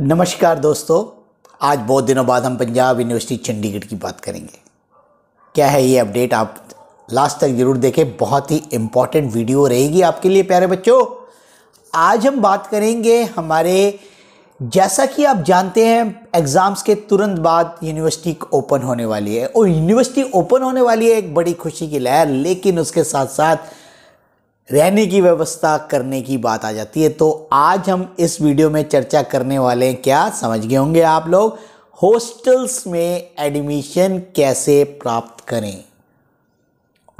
नमस्कार दोस्तों आज बहुत दिनों बाद हम पंजाब यूनिवर्सिटी चंडीगढ़ की बात करेंगे क्या है ये अपडेट आप लास्ट तक ज़रूर देखें बहुत ही इम्पॉर्टेंट वीडियो रहेगी आपके लिए प्यारे बच्चों आज हम बात करेंगे हमारे जैसा कि आप जानते हैं एग्ज़ाम्स के तुरंत बाद यूनिवर्सिटी ओपन होने वाली है और यूनिवर्सिटी ओपन होने वाली है एक बड़ी खुशी की लहर लेकिन उसके साथ साथ रहने की व्यवस्था करने की बात आ जाती है तो आज हम इस वीडियो में चर्चा करने वाले हैं क्या समझ गए होंगे आप लोग हॉस्टल्स में एडमिशन कैसे प्राप्त करें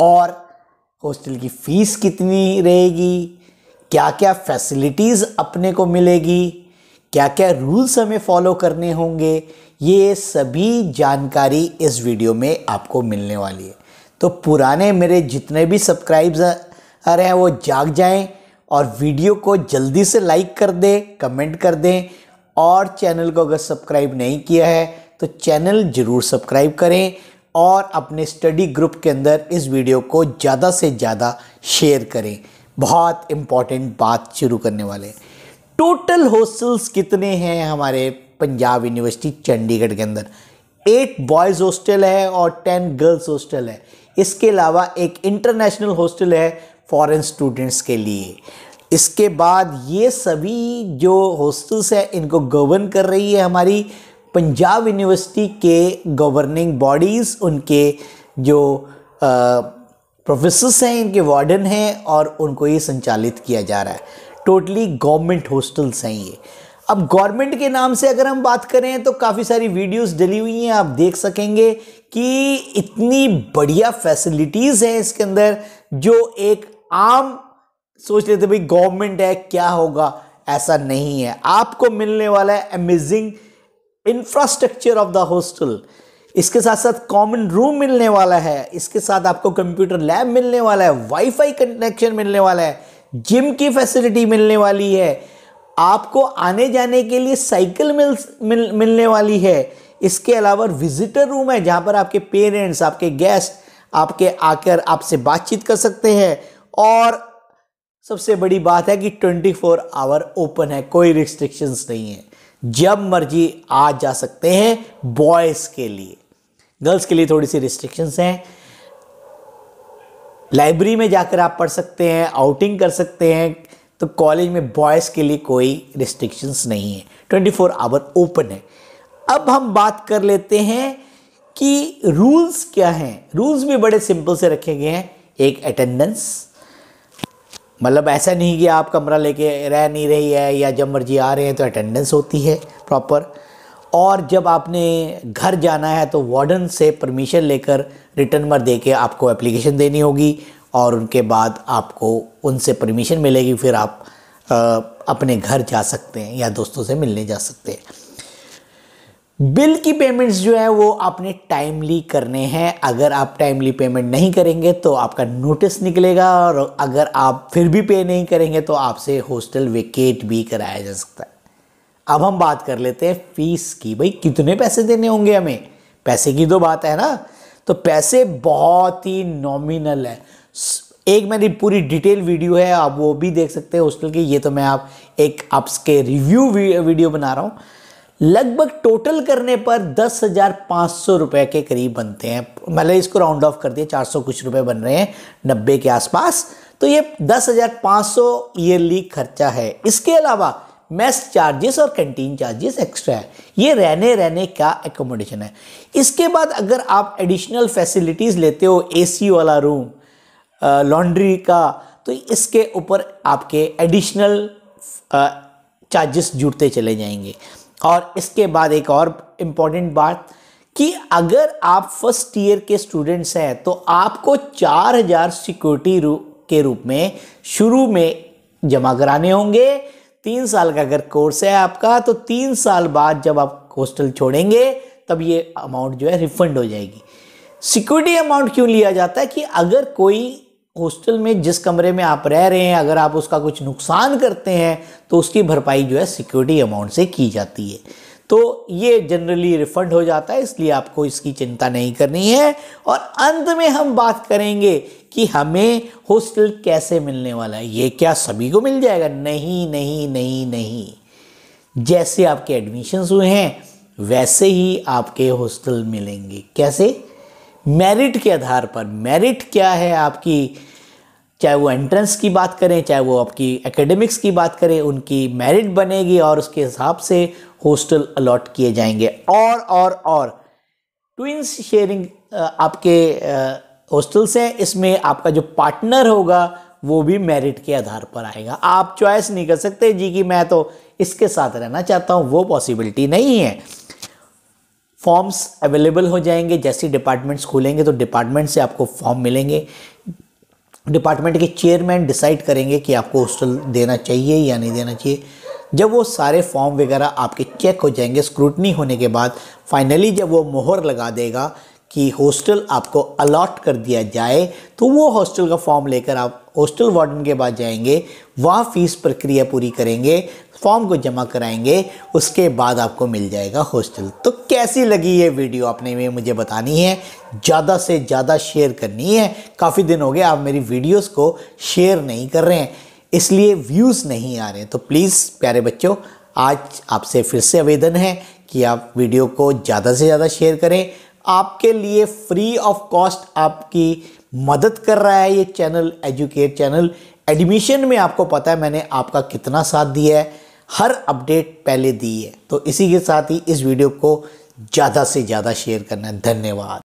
और हॉस्टल की फीस कितनी रहेगी क्या क्या फैसिलिटीज़ अपने को मिलेगी क्या क्या रूल्स हमें फॉलो करने होंगे ये सभी जानकारी इस वीडियो में आपको मिलने वाली है तो पुराने मेरे जितने भी सब्सक्राइब्स हर हैं वो जाग जाएं और वीडियो को जल्दी से लाइक कर दें कमेंट कर दें और चैनल को अगर सब्सक्राइब नहीं किया है तो चैनल ज़रूर सब्सक्राइब करें और अपने स्टडी ग्रुप के अंदर इस वीडियो को ज़्यादा से ज़्यादा शेयर करें बहुत इम्पॉर्टेंट बात शुरू करने वाले टोटल हॉस्टल्स कितने हैं हमारे पंजाब यूनिवर्सिटी चंडीगढ़ के अंदर एट बॉयज़ हॉस्टल है और टेन गर्ल्स हॉस्टल है इसके अलावा एक इंटरनेशनल हॉस्टल है फॉरेन स्टूडेंट्स के लिए इसके बाद ये सभी जो हॉस्टल्स हैं इनको गवर्न कर रही है हमारी पंजाब यूनिवर्सिटी के गवर्निंग बॉडीज़ उनके जो प्रोफेसर्स हैं इनके वार्डन हैं और उनको ये संचालित किया जा रहा है टोटली गवर्नमेंट हॉस्टल्स हैं ये अब गवर्नमेंट के नाम से अगर हम बात करें तो काफ़ी सारी वीडियोस डली हुई हैं आप देख सकेंगे कि इतनी बढ़िया फैसिलिटीज़ हैं इसके अंदर जो एक आम सोच लेते भाई गवर्नमेंट है क्या होगा ऐसा नहीं है आपको मिलने वाला है amazing infrastructure of the hostel इसके साथ साथ कॉमन रूम मिलने वाला है इसके साथ आपको कंप्यूटर लैब मिलने वाला है वाईफाई कनेक्शन मिलने वाला है जिम की फैसिलिटी मिलने वाली है आपको आने जाने के लिए साइकिल मिल, मिल मिलने वाली है इसके अलावा विजिटर रूम है जहाँ पर आपके पेरेंट्स आपके गेस्ट आपके आकर आपसे बातचीत कर सकते हैं और सबसे बड़ी बात है कि 24 फोर आवर ओपन है कोई रिस्ट्रिक्शंस नहीं है जब मर्जी आ जा सकते हैं बॉयज़ के लिए गर्ल्स के लिए थोड़ी सी रिस्ट्रिक्शंस हैं लाइब्रेरी में जाकर आप पढ़ सकते हैं आउटिंग कर सकते हैं तो कॉलेज में बॉयज़ के लिए कोई रिस्ट्रिक्शंस नहीं है 24 फोर आवर ओपन है अब हम बात कर लेते हैं कि रूल्स क्या हैं रूल्स भी बड़े सिंपल से रखे गए हैं एक अटेंडेंस मतलब ऐसा नहीं कि आप कमरा लेके रह नहीं रही है या जब मर्जी आ रहे हैं तो अटेंडेंस होती है प्रॉपर और जब आपने घर जाना है तो वार्डन से परमिशन लेकर रिटर्न नंबर दे के आपको एप्लीकेशन देनी होगी और उनके बाद आपको उनसे परमिशन मिलेगी फिर आप आ, अपने घर जा सकते हैं या दोस्तों से मिलने जा सकते हैं बिल की पेमेंट्स जो है वो आपने टाइमली करने हैं अगर आप टाइमली पेमेंट नहीं करेंगे तो आपका नोटिस निकलेगा और अगर आप फिर भी पे नहीं करेंगे तो आपसे हॉस्टल वेकेट भी कराया जा सकता है अब हम बात कर लेते हैं फीस की भाई कितने पैसे देने होंगे हमें पैसे की तो बात है ना तो पैसे बहुत ही नॉमिनल है एक मेरी पूरी डिटेल वीडियो है आप वो भी देख सकते हैं हॉस्टल की ये तो मैं आप एक आपके रिव्यू वीडियो बना रहा हूँ लगभग टोटल करने पर दस हज़ार पाँच सौ रुपये के करीब बनते हैं मैंने मतलब इसको राउंड ऑफ कर दिया चार सौ कुछ रुपए बन रहे हैं नब्बे के आसपास तो ये दस हज़ार पाँच सौ ईयरली खर्चा है इसके अलावा मेस चार्जेस और कैंटीन चार्जेस एक्स्ट्रा है ये रहने रहने का एकोमोडेशन है इसके बाद अगर आप एडिशनल फैसिलिटीज़ लेते हो एसी वाला रूम लॉन्ड्री का तो इसके ऊपर आपके एडिशनल चार्जेस जुड़ते चले जाएंगे और इसके बाद एक और इम्पॉर्टेंट बात कि अगर आप फर्स्ट ईयर के स्टूडेंट्स हैं तो आपको 4000 सिक्योरिटी रू, के रूप में शुरू में जमा कराने होंगे तीन साल का अगर कोर्स है आपका तो तीन साल बाद जब आप हॉस्टल छोड़ेंगे तब ये अमाउंट जो है रिफंड हो जाएगी सिक्योरिटी अमाउंट क्यों लिया जाता है कि अगर कोई हॉस्टल में जिस कमरे में आप रह रहे हैं अगर आप उसका कुछ नुकसान करते हैं तो उसकी भरपाई जो है सिक्योरिटी अमाउंट से की जाती है तो ये जनरली रिफंड हो जाता है इसलिए आपको इसकी चिंता नहीं करनी है और अंत में हम बात करेंगे कि हमें हॉस्टल कैसे मिलने वाला है ये क्या सभी को मिल जाएगा नहीं नहीं नहीं नहीं जैसे आपके एडमिशन्स हुए हैं वैसे ही आपके हॉस्टल मिलेंगे कैसे मेरिट के आधार पर मेरिट क्या है आपकी चाहे वो एंट्रेंस की बात करें चाहे वो आपकी एकेडमिक्स की बात करें उनकी मेरिट बनेगी और उसके हिसाब से हॉस्टल अलॉट किए जाएंगे और और और ट्विंस शेयरिंग आपके हॉस्टल्स हैं इसमें आपका जो पार्टनर होगा वो भी मेरिट के आधार पर आएगा आप चॉइस नहीं कर सकते जी कि मैं तो इसके साथ रहना चाहता हूँ वो पॉसिबिलिटी नहीं है फॉर्म्स अवेलेबल हो जाएंगे जैसे डिपार्टमेंट्स खोलेंगे तो डिपार्टमेंट से आपको फॉर्म मिलेंगे डिपार्टमेंट के चेयरमैन डिसाइड करेंगे कि आपको हॉस्टल देना चाहिए या नहीं देना चाहिए जब वो सारे फॉर्म वगैरह आपके चेक हो जाएंगे स्क्रूटनी होने के बाद फाइनली जब वो मोहर लगा देगा कि हॉस्टल आपको अलॉट कर दिया जाए तो वो हॉस्टल का फॉर्म लेकर आप हॉस्टल वार्डन के पास जाएंगे वहाँ फीस प्रक्रिया पूरी करेंगे फॉर्म को जमा कराएंगे उसके बाद आपको मिल जाएगा हॉस्टल तो कैसी लगी ये वीडियो आपने में मुझे बतानी है ज़्यादा से ज़्यादा शेयर करनी है काफ़ी दिन हो गए आप मेरी वीडियोस को शेयर नहीं कर रहे हैं इसलिए व्यूज़ नहीं आ रहे हैं तो प्लीज़ प्यारे बच्चों आज आपसे फिर से आवेदन है कि आप वीडियो को ज़्यादा से ज़्यादा शेयर करें आपके लिए फ्री ऑफ कॉस्ट आपकी मदद कर रहा है ये चैनल एजुकेट चैनल एडमिशन में आपको पता है मैंने आपका कितना साथ दिया है हर अपडेट पहले दी है तो इसी के साथ ही इस वीडियो को ज़्यादा से ज़्यादा शेयर करना है धन्यवाद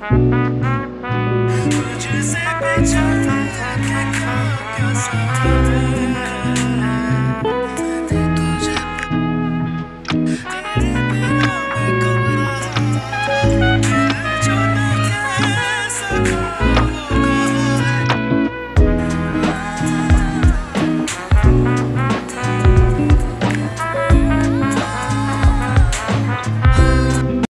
Thank you.